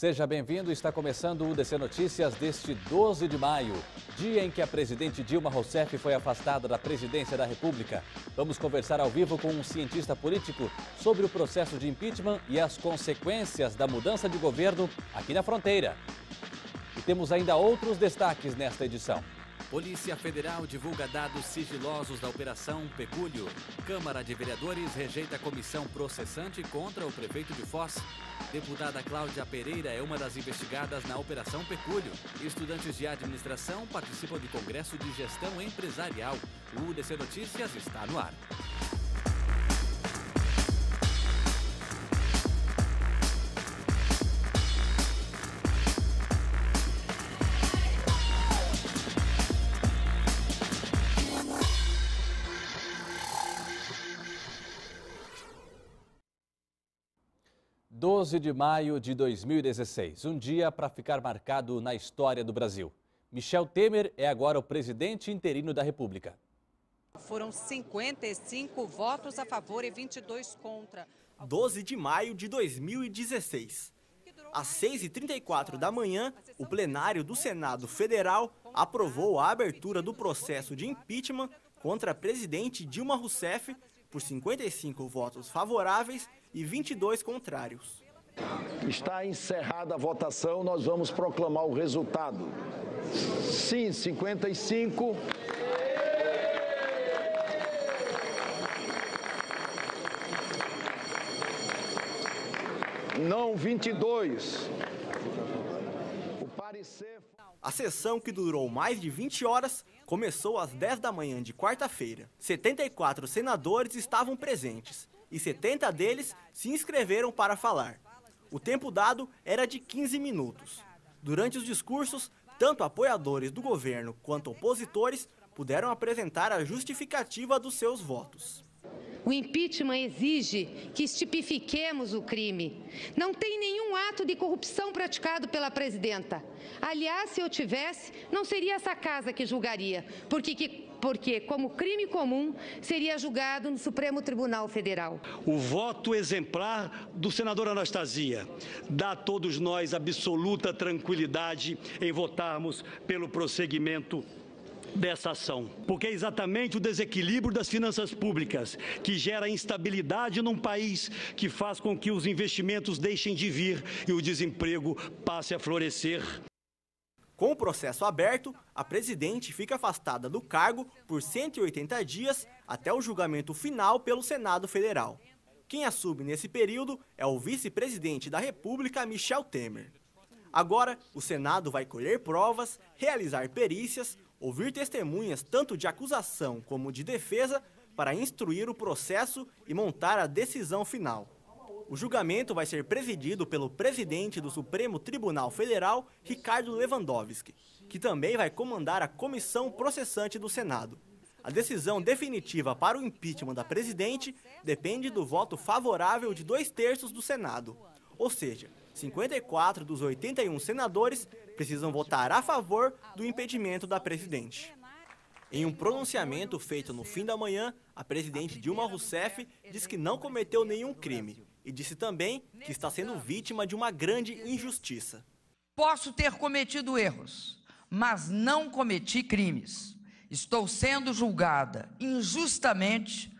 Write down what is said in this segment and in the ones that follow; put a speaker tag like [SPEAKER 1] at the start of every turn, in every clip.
[SPEAKER 1] Seja bem-vindo, está começando o DC Notícias deste 12 de maio, dia em que a presidente Dilma Rousseff foi afastada da presidência da República. Vamos conversar ao vivo com um cientista político sobre o processo de impeachment e as consequências da mudança de governo aqui na fronteira. E temos ainda outros destaques nesta edição. Polícia Federal divulga dados sigilosos da Operação Pecúlio. Câmara de Vereadores rejeita a comissão processante contra o prefeito de Foz. Deputada Cláudia Pereira é uma das investigadas na Operação Pecúlio. Estudantes de administração participam de Congresso de Gestão Empresarial. O UDC Notícias está no ar. 12 de maio de 2016, um dia para ficar marcado na história do Brasil. Michel Temer é agora o presidente
[SPEAKER 2] interino da República.
[SPEAKER 1] Foram 55 votos a favor e 22 contra.
[SPEAKER 2] 12 de maio de 2016. Às 6h34 da manhã, o plenário do Senado Federal aprovou a abertura do processo de impeachment contra a presidente Dilma Rousseff por 55 votos favoráveis e 22 contrários. Está encerrada a votação,
[SPEAKER 3] nós vamos proclamar o resultado. Sim, 55.
[SPEAKER 2] Não, 22. O parecer. A sessão, que durou mais de 20 horas, começou às 10 da manhã de quarta-feira. 74 senadores estavam presentes e 70 deles se inscreveram para falar. O tempo dado era de 15 minutos. Durante os discursos, tanto apoiadores do governo quanto opositores puderam apresentar a justificativa dos seus votos.
[SPEAKER 1] O impeachment exige que estipifiquemos o crime. Não tem nenhum ato de corrupção praticado pela presidenta. Aliás, se eu tivesse, não seria essa casa que julgaria, porque que porque, como crime comum, seria julgado no Supremo Tribunal Federal.
[SPEAKER 2] O voto exemplar do senador Anastasia dá a todos nós absoluta tranquilidade em votarmos pelo prosseguimento dessa ação, porque é exatamente o desequilíbrio das finanças públicas que gera instabilidade num país que faz com que os investimentos deixem de vir e o desemprego passe a florescer. Com o processo aberto, a presidente fica afastada do cargo por 180 dias até o julgamento final pelo Senado Federal. Quem assume nesse período é o vice-presidente da República, Michel Temer. Agora, o Senado vai colher provas, realizar perícias, ouvir testemunhas tanto de acusação como de defesa para instruir o processo e montar a decisão final. O julgamento vai ser presidido pelo presidente do Supremo Tribunal Federal, Ricardo Lewandowski, que também vai comandar a comissão processante do Senado. A decisão definitiva para o impeachment da presidente depende do voto favorável de dois terços do Senado. Ou seja, 54 dos 81 senadores precisam votar a favor do impedimento da presidente. Em um pronunciamento feito no fim da manhã, a presidente Dilma Rousseff diz que não cometeu nenhum crime e disse também que está sendo vítima de uma grande injustiça. Posso ter cometido erros, mas não cometi crimes.
[SPEAKER 3] Estou sendo julgada injustamente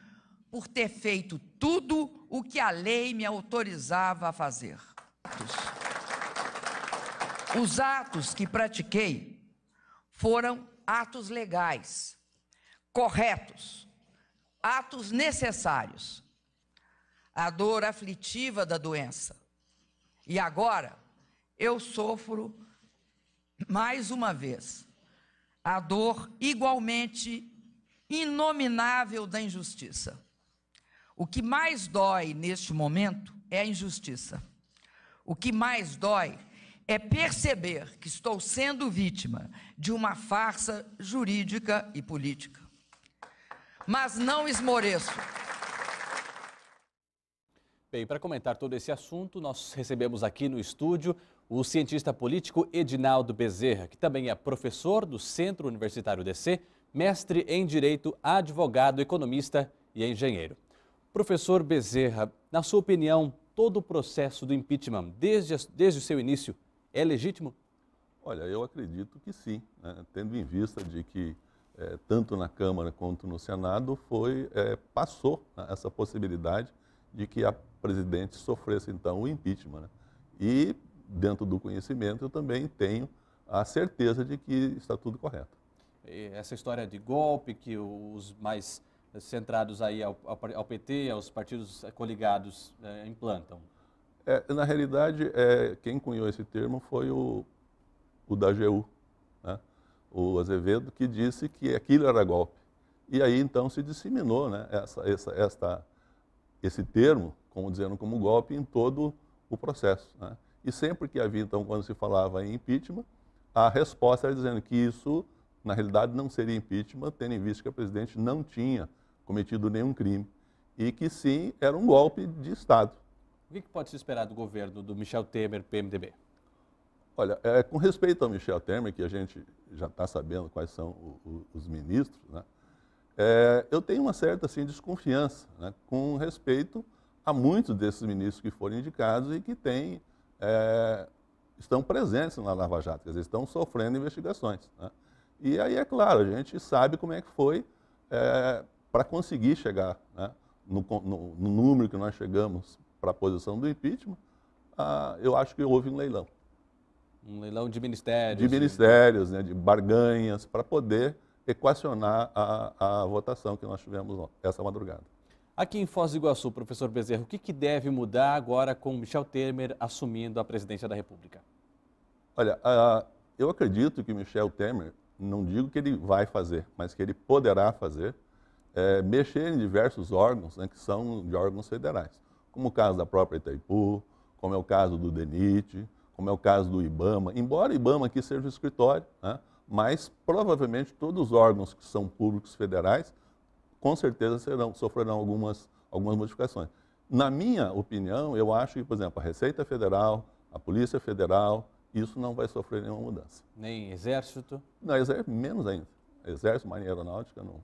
[SPEAKER 3] por ter feito tudo o que a lei me autorizava a fazer.
[SPEAKER 2] Os atos que pratiquei
[SPEAKER 3] foram atos legais, corretos, atos necessários. A dor aflitiva da doença. E agora eu sofro mais uma vez a dor igualmente inominável da injustiça. O que mais dói neste momento é a injustiça. O que mais dói é perceber que estou sendo vítima de uma farsa jurídica e política. Mas não esmoreço.
[SPEAKER 1] Bem, para comentar todo esse assunto, nós recebemos aqui no estúdio o cientista político Edinaldo Bezerra, que também é professor do Centro Universitário DC, mestre em Direito, advogado, economista e engenheiro. Professor Bezerra, na sua opinião, todo o processo do impeachment, desde, desde o seu início, é legítimo?
[SPEAKER 3] Olha, eu acredito que sim, né? tendo em vista de que é, tanto na Câmara quanto no Senado foi é, passou né, essa possibilidade de que a presidente sofresse então o impeachment. Né? E dentro do conhecimento eu também tenho a certeza de que está tudo correto.
[SPEAKER 1] E essa história de golpe que os mais centrados aí ao, ao PT, aos partidos coligados é, implantam?
[SPEAKER 3] É, na realidade, é, quem cunhou esse termo foi o, o da AGU, né? o Azevedo, que disse que aquilo era golpe. E aí, então, se disseminou né? essa, essa, esta, esse termo, como dizendo, como golpe em todo o processo. Né? E sempre que havia, então, quando se falava em impeachment, a resposta era dizendo que isso, na realidade, não seria impeachment, tendo em vista que a presidente não tinha cometido nenhum crime e que sim era um golpe de Estado. O que, pode se esperar do governo do Michel Temer, PMDB? Olha, é, com respeito ao Michel Temer, que a gente já está sabendo quais são o, o, os ministros, né? É, eu tenho uma certa assim, desconfiança né? com respeito a muitos desses ministros que foram indicados e que têm, é, estão presentes na Lava Jato, quer dizer, estão sofrendo investigações. Né? E aí, é claro, a gente sabe como é que foi é, para conseguir chegar né, no, no, no, número que nós chegamos para a posição do impeachment, ah, eu acho que houve um leilão.
[SPEAKER 1] Um leilão de ministérios. De
[SPEAKER 3] ministérios, né, de barganhas, para poder equacionar a, a votação que nós tivemos essa madrugada.
[SPEAKER 1] Aqui em Foz do Iguaçu, professor Bezerro, o que, que deve mudar agora com Michel Temer assumindo a presidência da República?
[SPEAKER 3] Olha, eu acredito que Michel Temer, não digo que ele vai fazer, mas que ele poderá fazer, é, mexer em diversos órgãos né, que são de órgãos federais, como o caso da própria Itaipu, como é o caso do DENIT, como é o caso do IBAMA. Embora o IBAMA aqui seja o escritório, né, mas provavelmente todos os órgãos que são públicos federais com certeza serão, sofrerão algumas, algumas modificações. Na minha opinião, eu acho que, por exemplo, a Receita Federal, a Polícia Federal, isso não vai sofrer nenhuma
[SPEAKER 1] mudança. Nem Exército?
[SPEAKER 3] Não, exército, menos ainda. Exército, Marinha Aeronáutica, não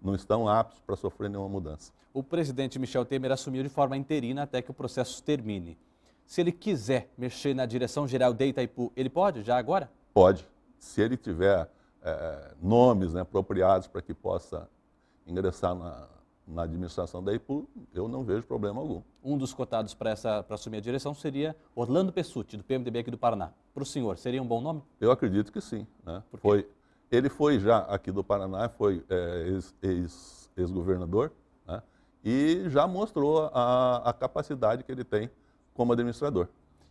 [SPEAKER 3] não estão aptos para sofrer nenhuma mudança.
[SPEAKER 1] O presidente Michel Temer assumiu de forma interina até que o processo termine. Se ele quiser mexer na direção geral de Itaipu, ele pode já agora?
[SPEAKER 3] Pode. Se ele tiver é, nomes né, apropriados para que possa ingressar na, na administração da Itaipu, eu não vejo problema algum.
[SPEAKER 1] Um dos cotados para assumir a direção seria Orlando Pessuti, do PMDB aqui do Paraná. Para o senhor, seria um bom nome?
[SPEAKER 3] Eu acredito que sim. Né? Foi, ele foi já aqui do Paraná, foi é, ex-governador, ex, ex né? e já mostrou a,
[SPEAKER 1] a, capacidade que ele tem
[SPEAKER 3] como administrador.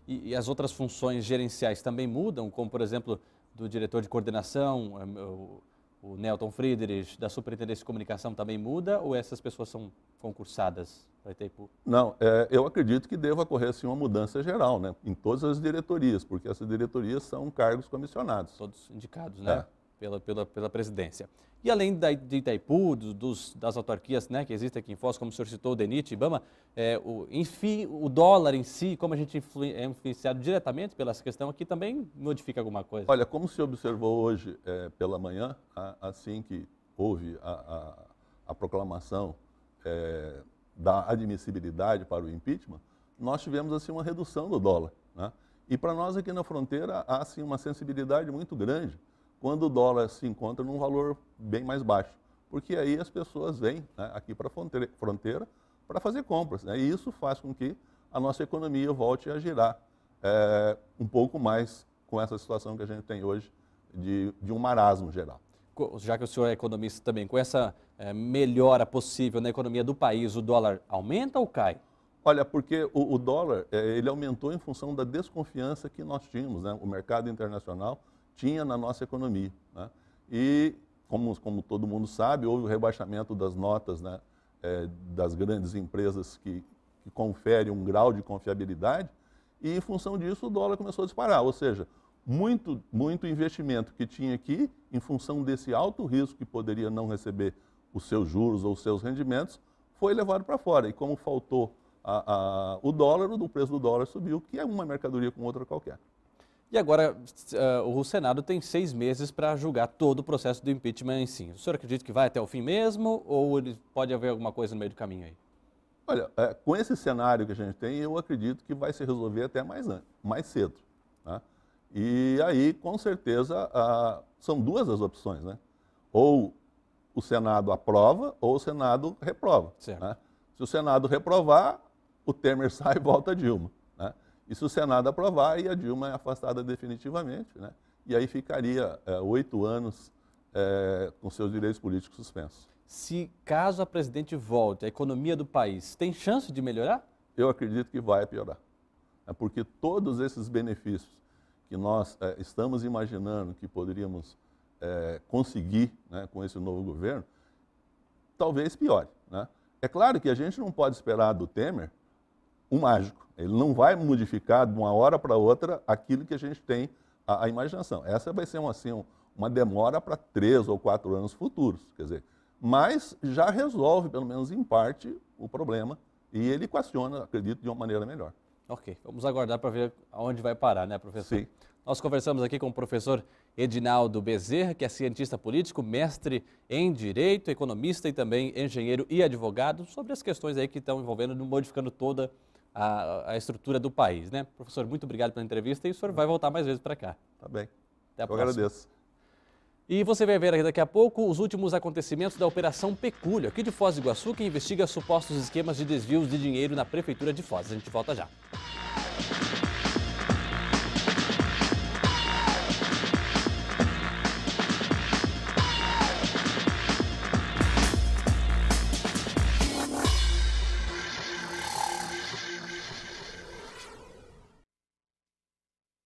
[SPEAKER 1] E, e, as outras funções gerenciais também mudam, como, por exemplo, do diretor de coordenação, é, o, o Nelton Friedrich, da Superintendência de Comunicação também muda, ou essas pessoas são concursadas para
[SPEAKER 3] Não, é, eu acredito que deva ocorrer assim, uma mudança geral, né? em todas as diretorias, porque essas diretorias
[SPEAKER 1] são cargos comissionados. Todos indicados, né? É pela, pela, pela presidência. E além da, de Itaipu, dos, das autarquias né, que existem aqui em Foz, como o senhor citou, o DENIT, IBAMA, é, o, enfim, o dólar em si, como a gente influi, é influenciado diretamente pela essa questão aqui, também modifica alguma coisa? Olha,
[SPEAKER 3] como se observou hoje é, pela manhã, assim que houve a, a, a proclamação é, da admissibilidade para o impeachment, nós tivemos assim uma redução do dólar. Né? E para nós aqui na fronteira há assim uma sensibilidade muito grande quando o dólar se encontra num valor bem mais baixo. Porque aí as pessoas vêm né, aqui para a fronteira, para fazer compras. Né? E isso faz com que a nossa economia volte a girar é, um pouco mais
[SPEAKER 1] com essa situação que a gente tem hoje de, de um marasmo geral já que o senhor é economista também, com essa é, melhora possível na economia do país, o dólar aumenta ou cai? Olha, porque o, o dólar é, ele aumentou em função da desconfiança que
[SPEAKER 3] nós tínhamos, né? O mercado internacional tinha na nossa economia. Né? E, como, como todo mundo sabe, houve o rebaixamento das notas né, é, das grandes empresas que, que conferem um grau de confiabilidade, e em função disso o dólar começou a disparar. Ou seja, muito, muito investimento que tinha aqui, em função desse alto risco que poderia não receber os seus juros ou os seus rendimentos, foi levado para fora. E como faltou a, a, o dólar, o preço do dólar subiu, que é uma mercadoria com outra qualquer.
[SPEAKER 1] E agora uh, o Senado tem seis meses para julgar todo o processo do impeachment em si. O senhor acredita que vai até o fim mesmo ou pode haver alguma coisa no meio do caminho aí? Olha, é, com esse
[SPEAKER 3] cenário que a gente tem, eu acredito que vai se resolver até mais, mais cedo. Né? E aí, com certeza, são duas as opções, né? Ou o Senado aprova ou o Senado reprova. Né? Se o Senado reprovar, o Temer sai e volta a Dilma. E se o Senado aprovar, e a Dilma é afastada definitivamente, né? e aí ficaria é, oito anos é, com seus direitos políticos suspensos. Se caso a presidente volte, a economia do país tem chance de melhorar? Eu acredito que vai piorar. É porque todos esses benefícios que nós é, estamos imaginando que poderíamos é, conseguir né, com esse novo governo, talvez piore. Né? É claro que a gente não pode esperar do Temer um mágico. Ele não vai modificar de uma hora para outra aquilo que a gente tem a, a imaginação. Essa vai ser uma assim, uma demora para três ou quatro anos futuros, quer dizer, mas já resolve, pelo menos em parte, o problema e ele equaciona,
[SPEAKER 1] acredito, de uma maneira melhor. Ok, vamos aguardar para ver aonde vai parar, né, professor? Sim. Nós conversamos aqui com o professor Edinaldo Bezerra, que é cientista político, mestre em direito, economista e também engenheiro e advogado, sobre as questões aí que estão envolvendo, modificando toda a a, a estrutura do país. Né? Professor, muito obrigado pela entrevista e o senhor vai voltar mais vezes para cá. Tá bem. Até a Eu próxima. agradeço. E você vai ver daqui a pouco os últimos acontecimentos da Operação Pecúlio, aqui de Foz do Iguaçu, que investiga supostos esquemas de desvios de dinheiro na Prefeitura de Foz. A gente volta já.